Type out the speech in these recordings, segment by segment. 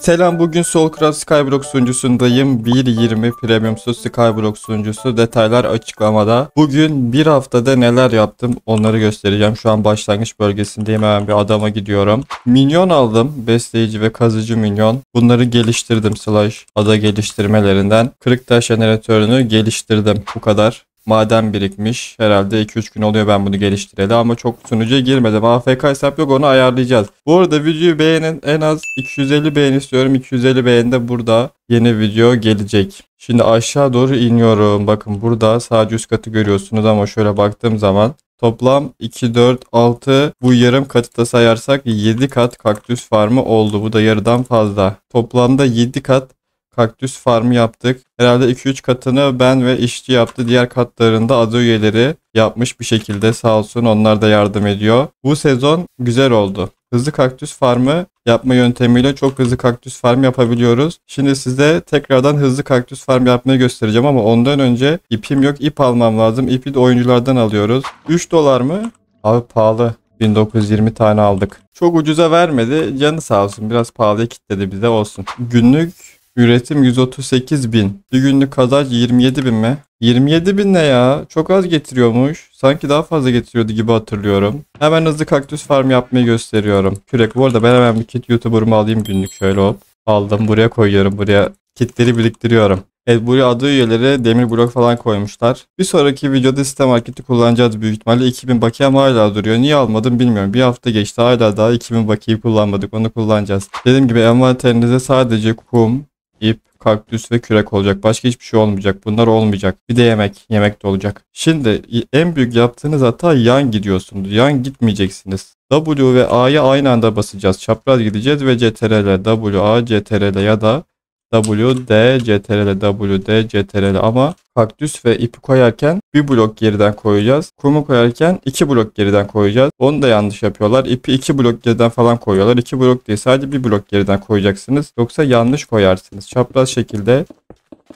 Selam bugün Soulcraft Skyblock sunucusundayım. 1.20 premiumsuz Skyblock sunucusu detaylar açıklamada. Bugün bir haftada neler yaptım onları göstereceğim. Şu an başlangıç bölgesindeyim hemen bir adama gidiyorum. Minyon aldım. Besleyici ve kazıcı minyon. Bunları geliştirdim slash ada geliştirmelerinden. Kırık taş jeneratörünü geliştirdim. Bu kadar maden birikmiş. Herhalde 2-3 gün oluyor ben bunu geliştireli ama çok sunucuya girmedim. AFK hesap yok onu ayarlayacağız. Bu arada videoyu beğenin en az 250 beğeni istiyorum. 250 beğeni de burada yeni video gelecek. Şimdi aşağı doğru iniyorum. Bakın burada sadece üst katı görüyorsunuz ama şöyle baktığım zaman Toplam 2, 4, 6 bu yarım katı da sayarsak 7 kat kaktüs farmı oldu. Bu da yarıdan fazla. Toplamda 7 kat kaktüs farmı yaptık. Herhalde 2-3 katını ben ve işçi yaptı. Diğer katlarında adı üyeleri yapmış bir şekilde sağ olsun onlar da yardım ediyor. Bu sezon güzel oldu. Hızlı kaktüs farmı yapma yöntemiyle çok hızlı kaktüs farm yapabiliyoruz. Şimdi size tekrardan hızlı kaktüs farm yapmayı göstereceğim ama ondan önce ipim yok ip almam lazım. İpi de oyunculardan alıyoruz. 3 dolar mı? Abi pahalı. 1920 tane aldık. Çok ucuza vermedi. Canı sağ olsun. Biraz pahalıya kitledi bize olsun. Günlük Üretim 138 bin. Bir günlük kazanç 27 bin mi? 27 bin ne ya? Çok az getiriyormuş. Sanki daha fazla getiriyordu gibi hatırlıyorum. Hemen hızlı kaktüs farm yapmayı gösteriyorum. Kürek. Bu arada ben hemen bir kit youtuber'ımı alayım günlük şöyle hop. Aldım buraya koyuyorum buraya. Kitleri biriktiriyorum. Evet buraya adı üyeleri demir blok falan koymuşlar. Bir sonraki videoda sistem marketi kullanacağız büyük ihtimalle. 2000 bakiyem hala duruyor. Niye almadım bilmiyorum. Bir hafta geçti hala daha 2000 bakiyi kullanmadık. Onu kullanacağız. Dediğim gibi envanterinize sadece kum, ip, kaktüs ve kürek olacak. Başka hiçbir şey olmayacak. Bunlar olmayacak. Bir de yemek. Yemek de olacak. Şimdi en büyük yaptığınız hata yan gidiyorsunuz. Yan gitmeyeceksiniz. W ve A'yı aynı anda basacağız. Çapraz gideceğiz ve CTRL, W, A, CTRL ya da WD, CTRL, WD, CTRL ama kaktüs ve ipi koyarken bir blok geriden koyacağız. Kumu koyarken iki blok geriden koyacağız. Onu da yanlış yapıyorlar. İpi iki blok geriden falan koyuyorlar. İki blok değil sadece bir blok geriden koyacaksınız. Yoksa yanlış koyarsınız. Çapraz şekilde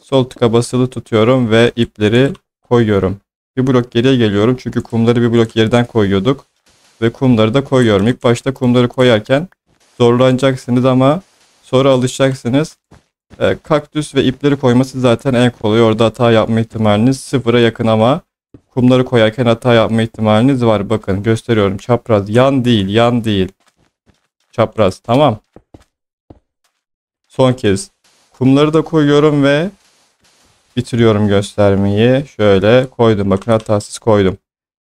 sol tıka basılı tutuyorum ve ipleri koyuyorum. Bir blok geriye geliyorum çünkü kumları bir blok geriden koyuyorduk. Ve kumları da koyuyorum. İlk başta kumları koyarken zorlanacaksınız ama sonra alışacaksınız. E, kaktüs ve ipleri koyması zaten en kolay. Orada hata yapma ihtimaliniz sıfıra yakın ama kumları koyarken hata yapma ihtimaliniz var. Bakın gösteriyorum çapraz yan değil yan değil. Çapraz tamam. Son kez kumları da koyuyorum ve bitiriyorum göstermeyi. Şöyle koydum bakın hatasız koydum.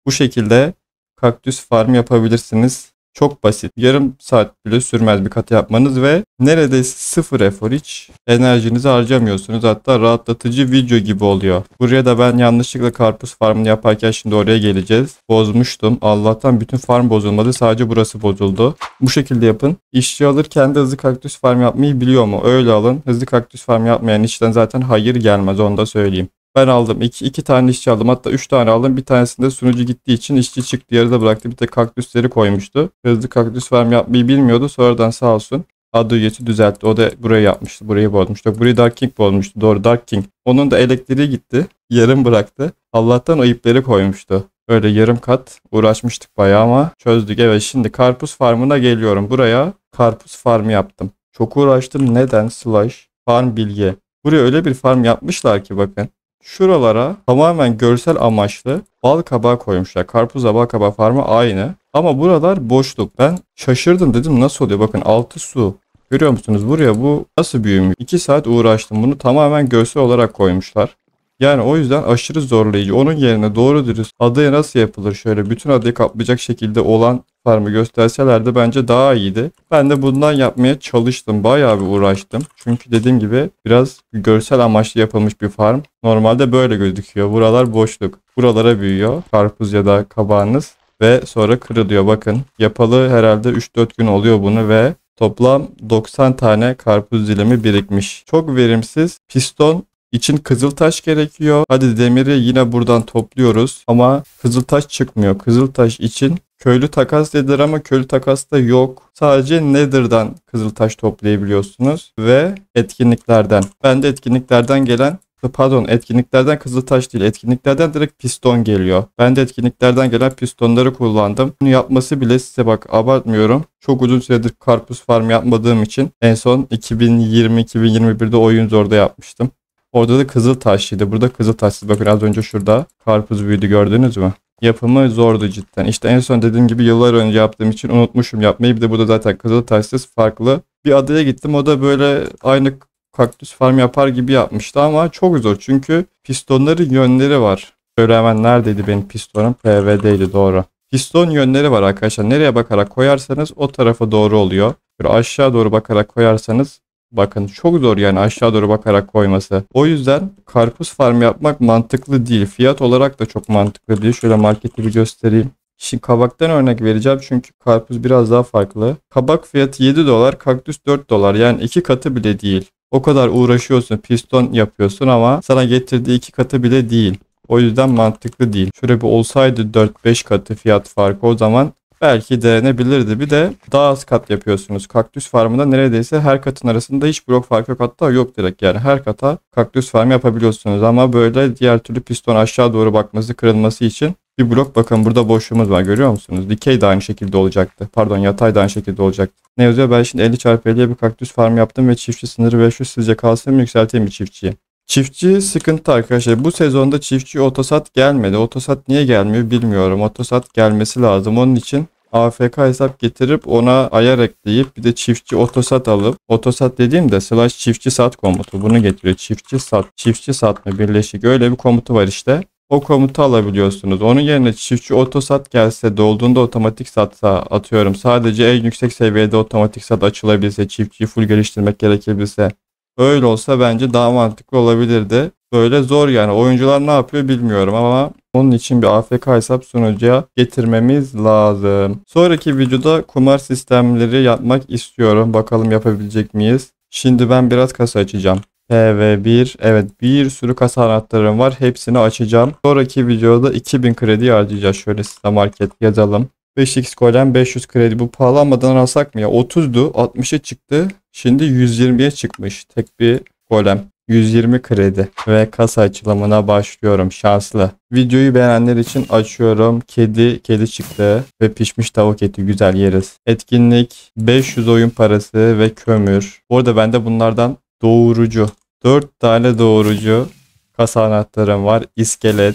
Bu şekilde kaktüs farm yapabilirsiniz. Çok basit. Yarım saat bile sürmez bir katı yapmanız ve neredeyse sıfır efor hiç enerjinizi harcamıyorsunuz. Hatta rahatlatıcı video gibi oluyor. Buraya da ben yanlışlıkla karpuz farmını yaparken şimdi oraya geleceğiz. Bozmuştum. Allah'tan bütün farm bozulmadı. Sadece burası bozuldu. Bu şekilde yapın. İşçi alır, kendi hızlı kaktüs farm yapmayı biliyor mu? Öyle alın. Hızlı kaktüs farm yapmayan işten zaten hayır gelmez onu da söyleyeyim. Ben aldım. İki, iki tane işçi aldım. Hatta üç tane aldım. Bir tanesinde sunucu gittiği için işçi çıktı. Yarıda bıraktı. Bir de kaktüsleri koymuştu. Hızlı kaktüs farm yapmayı bilmiyordu. Sonradan sağ olsun Aduyet'i düzeltti. O da burayı yapmıştı. Burayı bozmuştu. Burayı Dark King bozmuştu. Doğru Dark King. Onun da elektriği gitti. Yarım bıraktı. Allah'tan o ipleri koymuştu. Öyle yarım kat uğraşmıştık bayağı ama çözdük. Evet şimdi karpuz farmına geliyorum. Buraya karpuz farm yaptım. Çok uğraştım. Neden? Slash farm bilgi. Buraya öyle bir farm yapmışlar ki bakın. Şuralara tamamen görsel amaçlı bal kabağı koymuşlar. Karpuzla bal kabağı farmı aynı. Ama buralar boşluk. Ben şaşırdım dedim nasıl oluyor? Bakın altı su. Görüyor musunuz? Buraya bu nasıl büyümüş? 2 saat uğraştım. Bunu tamamen görsel olarak koymuşlar. Yani o yüzden aşırı zorlayıcı. Onun yerine doğru dürüst adaya nasıl yapılır şöyle bütün adayı kaplayacak şekilde olan farmı gösterselerdi bence daha iyiydi. Ben de bundan yapmaya çalıştım. Bayağı bir uğraştım. Çünkü dediğim gibi biraz görsel amaçlı yapılmış bir farm. Normalde böyle gözüküyor. Buralar boşluk. Buralara büyüyor karpuz ya da kabağınız ve sonra kırılıyor. Bakın yapalı herhalde 3-4 gün oluyor bunu ve Toplam 90 tane karpuz dilimi birikmiş. Çok verimsiz piston için taş gerekiyor. Hadi demiri yine buradan topluyoruz ama kızıl taş çıkmıyor. Kızıl taş için köylü takas dediler ama köylü takas da yok. Sadece Nether'dan taş toplayabiliyorsunuz ve etkinliklerden. Ben de etkinliklerden gelen pardon etkinliklerden kızıl taş değil etkinliklerden direkt piston geliyor. Ben de etkinliklerden gelen pistonları kullandım. Bunu yapması bile size bak abartmıyorum. Çok uzun süredir karpuz farm yapmadığım için en son 2020-2021'de oyun zorda yapmıştım. Orada da kızıl taşlıydı. Burada kızıl taşsız. Bakın az önce şurada karpuz büyüdü gördünüz mü? Yapımı zordu cidden. İşte en son dediğim gibi yıllar önce yaptığım için unutmuşum yapmayı. Bir de burada zaten kızıl taşsız farklı bir adaya gittim. O da böyle aynı kaktüs farm yapar gibi yapmıştı ama çok zor. Çünkü pistonların yönleri var. Şöyle hemen neredeydi benim pistonum? PV'deydi doğru. Piston yönleri var arkadaşlar. Nereye bakarak koyarsanız o tarafa doğru oluyor. Böyle aşağı doğru bakarak koyarsanız Bakın çok zor yani aşağı doğru bakarak koyması. O yüzden karpuz farm yapmak mantıklı değil. Fiyat olarak da çok mantıklı değil. Şöyle marketi bir göstereyim. Şimdi kabaktan örnek vereceğim çünkü karpuz biraz daha farklı. Kabak fiyatı 7 dolar, kaktüs 4 dolar. Yani iki katı bile değil. O kadar uğraşıyorsun, piston yapıyorsun ama sana getirdiği iki katı bile değil. O yüzden mantıklı değil. Şöyle bir olsaydı 4-5 katı fiyat farkı o zaman Belki bilirdi. Bir de daha az kat yapıyorsunuz. Kaktüs farmında neredeyse her katın arasında hiç blok farkı yok. Hatta yok direkt yani her kata kaktüs farmı yapabiliyorsunuz. Ama böyle diğer türlü piston aşağı doğru bakması kırılması için bir blok bakın burada boşluğumuz var görüyor musunuz? Dikey de aynı şekilde olacaktı. Pardon yatay da aynı şekilde olacaktı. Ne yazıyor? Ben şimdi 50 çarpı 50'ye bir kaktüs farm yaptım ve çiftçi sınırı 500 sizce kalsın mı yükselteyim mi çiftçiyi? Çiftçi sıkıntı arkadaşlar. Bu sezonda çiftçi otosat gelmedi. Otosat niye gelmiyor bilmiyorum. Otosat gelmesi lazım. Onun için AFK hesap getirip ona ayar ekleyip bir de çiftçi otosat alıp otosat dediğimde slash çiftçi sat komutu bunu getiriyor. Çiftçi sat, çiftçi satma birleşik öyle bir komutu var işte. O komutu alabiliyorsunuz. Onun yerine çiftçi otosat gelse dolduğunda otomatik satsa atıyorum. Sadece en yüksek seviyede otomatik sat açılabilse, Çiftçi full geliştirmek gerekebilse Öyle olsa bence daha mantıklı olabilirdi. Böyle zor yani. Oyuncular ne yapıyor bilmiyorum ama onun için bir AFK hesap sunucuya getirmemiz lazım. Sonraki videoda kumar sistemleri yapmak istiyorum. Bakalım yapabilecek miyiz? Şimdi ben biraz kasa açacağım. PV1 evet bir sürü kasa anahtarım var. Hepsini açacağım. Sonraki videoda 2000 kredi harcayacağız. Şöyle size market yazalım. 5x golem 500 kredi bu pahalanmadan alsak mı ya 30'du 60'a çıktı Şimdi 120'ye çıkmış. Tek bir golem. 120 kredi ve kasa açılımına başlıyorum şanslı. Videoyu beğenenler için açıyorum. Kedi, kedi çıktı ve pişmiş tavuk eti güzel yeriz. Etkinlik 500 oyun parası ve kömür. Bu ben bende bunlardan doğurucu. 4 tane doğurucu kasa anahtarım var. İskelet,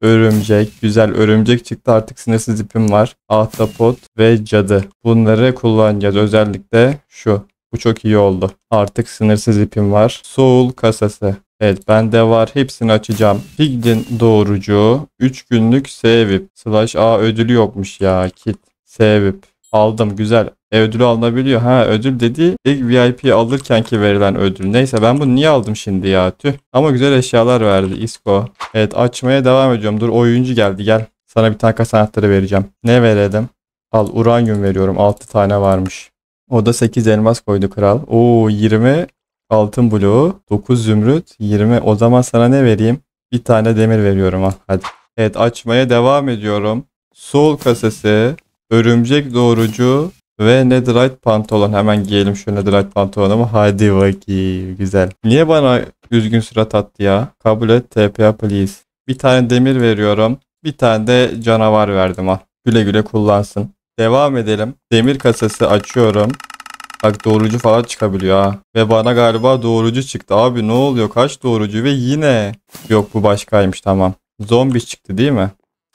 örümcek, güzel örümcek çıktı artık sinirsiz ipim var. Ahtapot ve cadı. Bunları kullanacağız özellikle şu. Bu çok iyi oldu. Artık sınırsız ipim var. Soul kasası. Evet bende var. Hepsini açacağım. Pigdin doğrucu. 3 günlük sevip. Slash A ödülü yokmuş ya. Kit. Sevip. Aldım güzel. E, ödülü alınabiliyor. Ha ödül dedi. İlk VIP alırken ki verilen ödül. Neyse ben bunu niye aldım şimdi ya tüh. Ama güzel eşyalar verdi Isko. Evet açmaya devam ediyorum. Dur oyuncu geldi gel. Sana bir tane kasa anahtarı vereceğim. Ne verelim? Al uranyum veriyorum. 6 tane varmış. O da 8 elmas koydu kral. Oo 20 altın bloğu, 9 zümrüt, 20. O zaman sana ne vereyim? Bir tane demir veriyorum al ah, hadi. Evet açmaya devam ediyorum. Sol kasesi, örümcek doğrucu ve netherite pantolon. Hemen giyelim şu netherite pantolonumu. Hadi bakayım güzel. Niye bana üzgün surat attı ya? Kabul et TPA please. Bir tane demir veriyorum. Bir tane de canavar verdim al. Ah. Güle güle kullansın. Devam edelim. Demir kasası açıyorum. Bak doğrucu falan çıkabiliyor ha. Ve bana galiba doğrucu çıktı. Abi ne oluyor? Kaç doğrucu ve yine. Yok bu başkaymış tamam. Zombi çıktı değil mi?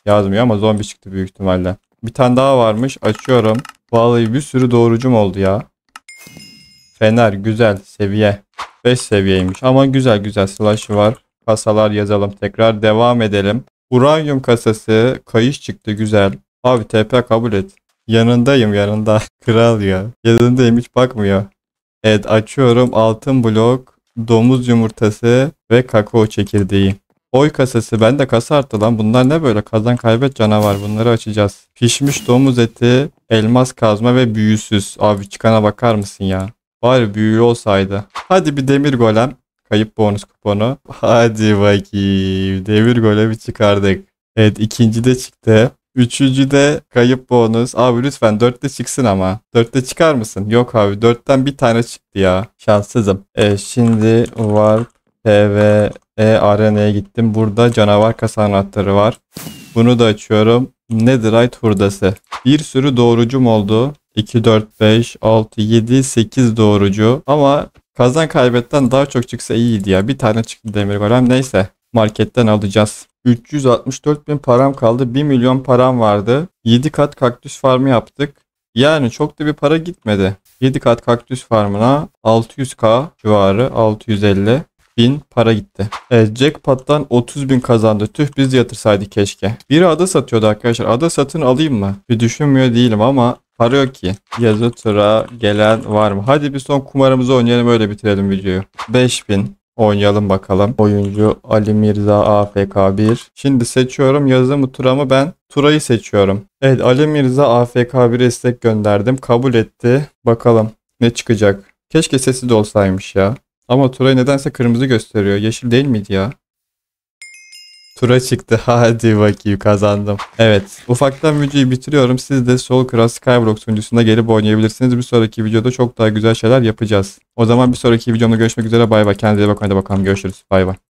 Yazmıyor ama zombi çıktı büyük ihtimalle. Bir tane daha varmış. Açıyorum. Vallahi bir sürü doğrucum oldu ya. Fener güzel seviye. 5 seviyeymiş ama güzel güzel slash var. Kasalar yazalım tekrar devam edelim. Uranyum kasası kayış çıktı güzel. Abi TP kabul et. Yanındayım yanında. Kral ya. Yanındayım hiç bakmıyor. Evet açıyorum altın blok, domuz yumurtası ve kakao çekirdeği. Oy kasası. Bende kasa arttı lan. Bunlar ne böyle? Kazan kaybet canavar. Bunları açacağız. Pişmiş domuz eti, elmas kazma ve büyüsüz. Abi çıkana bakar mısın ya? Bari büyülü olsaydı. Hadi bir demir golem. Kayıp bonus kuponu. Hadi bakayım. Demir golemi çıkardık. Evet ikinci de çıktı. Üçüncü de kayıp bonus. Abi lütfen dörtte çıksın ama. Dörtte çıkar mısın? Yok abi dörtten bir tane çıktı ya. Şanssızım. E, şimdi var PvE arenaya gittim. Burada canavar kasa anahtarı var. Bunu da açıyorum. Netherite hurdası. Bir sürü doğrucum oldu. 2, 4, 5, 6, 7, 8 doğrucu. Ama kazan kaybetten daha çok çıksa iyiydi ya. Bir tane çıktı demir golem. Neyse marketten alacağız. 364 bin param kaldı. 1 milyon param vardı. 7 kat kaktüs farmı yaptık. Yani çok da bir para gitmedi. 7 kat kaktüs farmına 600k civarı 650 bin para gitti. Evet jackpot'tan 30 bin kazandı. Tüh biz de yatırsaydık keşke. Bir ada satıyordu arkadaşlar. Ada satın alayım mı? Bir düşünmüyor değilim ama para yok ki. Yazı tura gelen var mı? Hadi bir son kumarımızı oynayalım öyle bitirelim videoyu. 5000 Oynayalım bakalım. Oyuncu Ali Mirza AFK1. Şimdi seçiyorum yazımı turamı ben Turay'ı seçiyorum. Evet Ali Mirza AFK1 istek gönderdim. Kabul etti. Bakalım ne çıkacak. Keşke sesi de olsaymış ya. Ama turayı nedense kırmızı gösteriyor. Yeşil değil miydi ya? tura çıktı. Hadi bakayım kazandım. Evet ufaktan videoyu bitiriyorum. Siz de Soul Cross Skyblock sunucusunda gelip oynayabilirsiniz. Bir sonraki videoda çok daha güzel şeyler yapacağız. O zaman bir sonraki videomda görüşmek üzere. Bay bay. Kendinize bakın. Hadi bakalım görüşürüz. Bay bay.